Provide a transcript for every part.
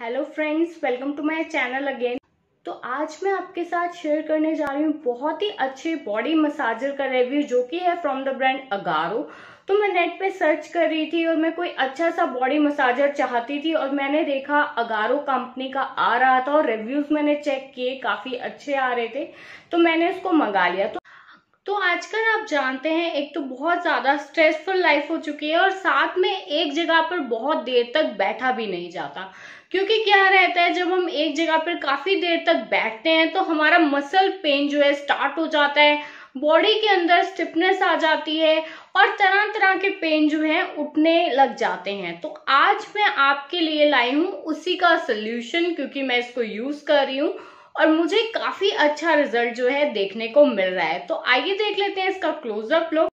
hello friends welcome to my channel again तो आज मैं आपके साथ शेयर करने जा रही हूँ बहुत ही अच्छे बॉडी मसाजर का रिव्यू जो कि है फ्रॉम द ब्रांड अगारो तो मैं नेट पे सर्च कर रही थी और मैं कोई अच्छा सा बॉडी मसाजर चाहती थी और मैंने देखा अगारो कंपनी का आ रहा था और रिव्यूज मैंने चेक किए काफी अच्छे आ रहे थे तो मैंने उसको मंगा लिया तो तो आजकल आप जानते हैं एक तो बहुत ज़्यादा स्ट्रेसफुल लाइफ हो चुकी है और साथ में एक जगह पर बहुत देर तक बैठा भी नहीं जाता क्योंकि क्या रहता है जब हम एक जगह पर काफ़ी देर तक बैठते हैं तो हमारा मसल पेन जो है स्टार्ट हो जाता है बॉडी के अंदर स्टिफनेस आ जाती है और तरह तरह के पेन जो है उठने लग जाते हैं तो आज मैं आपके लिए लाई हूँ उसी का सोल्यूशन क्योंकि मैं इसको यूज़ कर रही हूँ और मुझे काफी अच्छा रिजल्ट जो है देखने को मिल रहा है तो आइए देख लेते हैं इसका क्लोजअप लुक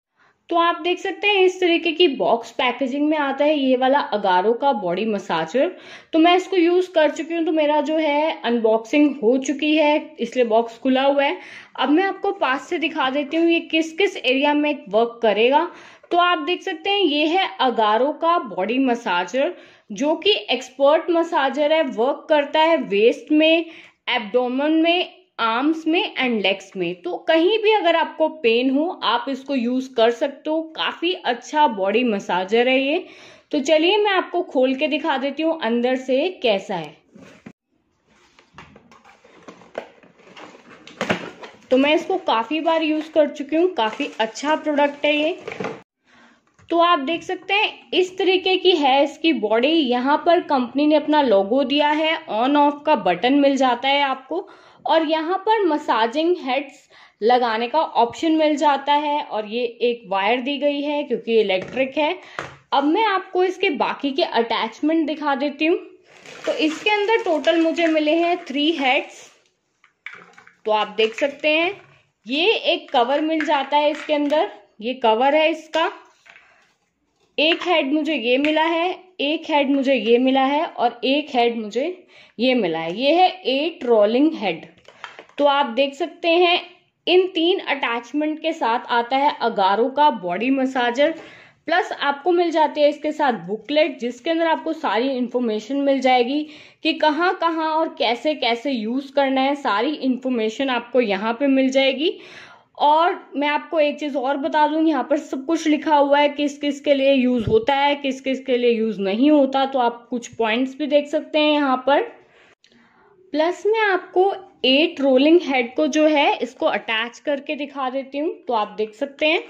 तो आप देख सकते हैं इस तरीके की बॉक्स पैकेजिंग में आता है ये वाला अगारो का बॉडी मसाजर तो मैं इसको यूज कर चुकी हूँ तो मेरा जो है अनबॉक्सिंग हो चुकी है इसलिए बॉक्स खुला हुआ है अब मैं आपको पास से दिखा देती हूँ ये किस किस एरिया में वर्क करेगा तो आप देख सकते हैं ये है अगारो का बॉडी मसाजर जो कि एक्सपर्ट मसाजर है वर्क करता है वेस्ट में एब्डोमन में आर्म्स में एंड लेग्स में तो कहीं भी अगर आपको पेन हो आप इसको यूज कर सकते हो काफी अच्छा बॉडी मसाजर है ये तो चलिए मैं आपको खोल के दिखा देती हूँ अंदर से कैसा है तो मैं इसको काफी बार यूज कर चुकी हूँ काफी अच्छा प्रोडक्ट है ये तो आप देख सकते हैं इस तरीके की है इसकी बॉडी यहाँ पर कंपनी ने अपना लोगो दिया है ऑन ऑफ का बटन मिल जाता है आपको और यहाँ पर मसाजिंग हेड्स लगाने का ऑप्शन मिल जाता है और ये एक वायर दी गई है क्योंकि इलेक्ट्रिक है अब मैं आपको इसके बाकी के अटैचमेंट दिखा देती हूँ तो इसके अंदर टोटल मुझे मिले हैं थ्री हेड्स तो आप देख सकते हैं ये एक कवर मिल जाता है इसके अंदर ये कवर है इसका एक हेड मुझे ये मिला है एक हेड मुझे ये मिला है और एक हेड मुझे ये मिला है ये है एट रोलिंग हेड तो आप देख सकते हैं इन तीन अटैचमेंट के साथ आता है अगारो का बॉडी मसाजर प्लस आपको मिल जाती है इसके साथ बुकलेट जिसके अंदर आपको सारी इन्फॉर्मेशन मिल जाएगी कि कहाँ कहाँ और कैसे कैसे यूज़ करना है सारी इन्फॉर्मेशन आपको यहाँ पे मिल जाएगी और मैं आपको एक चीज़ और बता दूं यहाँ पर सब कुछ लिखा हुआ है किस किस के लिए यूज़ होता है किस किस के लिए यूज़ नहीं होता तो आप कुछ पॉइंट्स भी देख सकते हैं यहाँ पर प्लस मैं आपको एट रोलिंग हेड को जो है इसको अटैच करके दिखा देती हूँ तो आप देख सकते हैं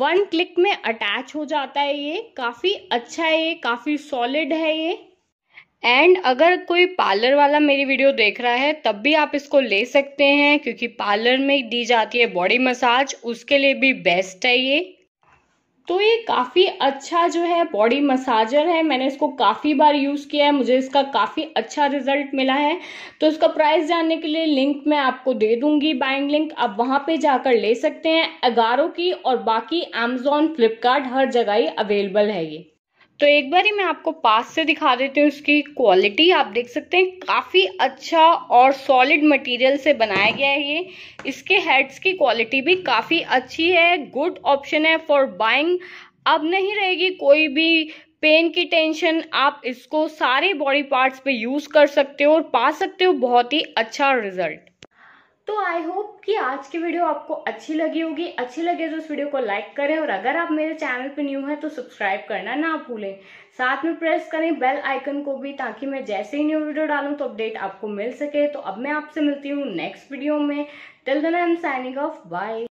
वन क्लिक में अटैच हो जाता है ये काफ़ी अच्छा है ये काफ़ी सॉलिड है ये एंड अगर कोई पार्लर वाला मेरी वीडियो देख रहा है तब भी आप इसको ले सकते हैं क्योंकि पार्लर में दी जाती है बॉडी मसाज उसके लिए भी बेस्ट है ये तो ये काफ़ी अच्छा जो है बॉडी मसाजर है मैंने इसको काफ़ी बार यूज़ किया है मुझे इसका काफ़ी अच्छा रिजल्ट मिला है तो इसका प्राइस जानने के लिए लिंक मैं आपको दे दूंगी बाइंग लिंक आप वहां पे जाकर ले सकते हैं अगारो की और बाकी अमेजोन फ्लिपकार्ट हर जगह ही अवेलेबल है ये तो एक बार ही मैं आपको पास से दिखा देती हूँ इसकी क्वालिटी आप देख सकते हैं काफ़ी अच्छा और सॉलिड मटेरियल से बनाया गया है ये इसके हेड्स की क्वालिटी भी काफ़ी अच्छी है गुड ऑप्शन है फॉर बाइंग अब नहीं रहेगी कोई भी पेन की टेंशन आप इसको सारे बॉडी पार्ट्स पे यूज़ कर सकते हो और पा सकते हो बहुत ही अच्छा रिजल्ट तो आई होप कि आज की वीडियो आपको अच्छी लगी होगी अच्छी लगे तो इस वीडियो को लाइक करें और अगर आप मेरे चैनल पर न्यू हैं तो सब्सक्राइब करना ना भूलें साथ में प्रेस करें बेल आइकन को भी ताकि मैं जैसे ही न्यू वीडियो डालूं तो अपडेट आपको मिल सके तो अब मैं आपसे मिलती हूँ नेक्स्ट वीडियो में till then I am signing off bye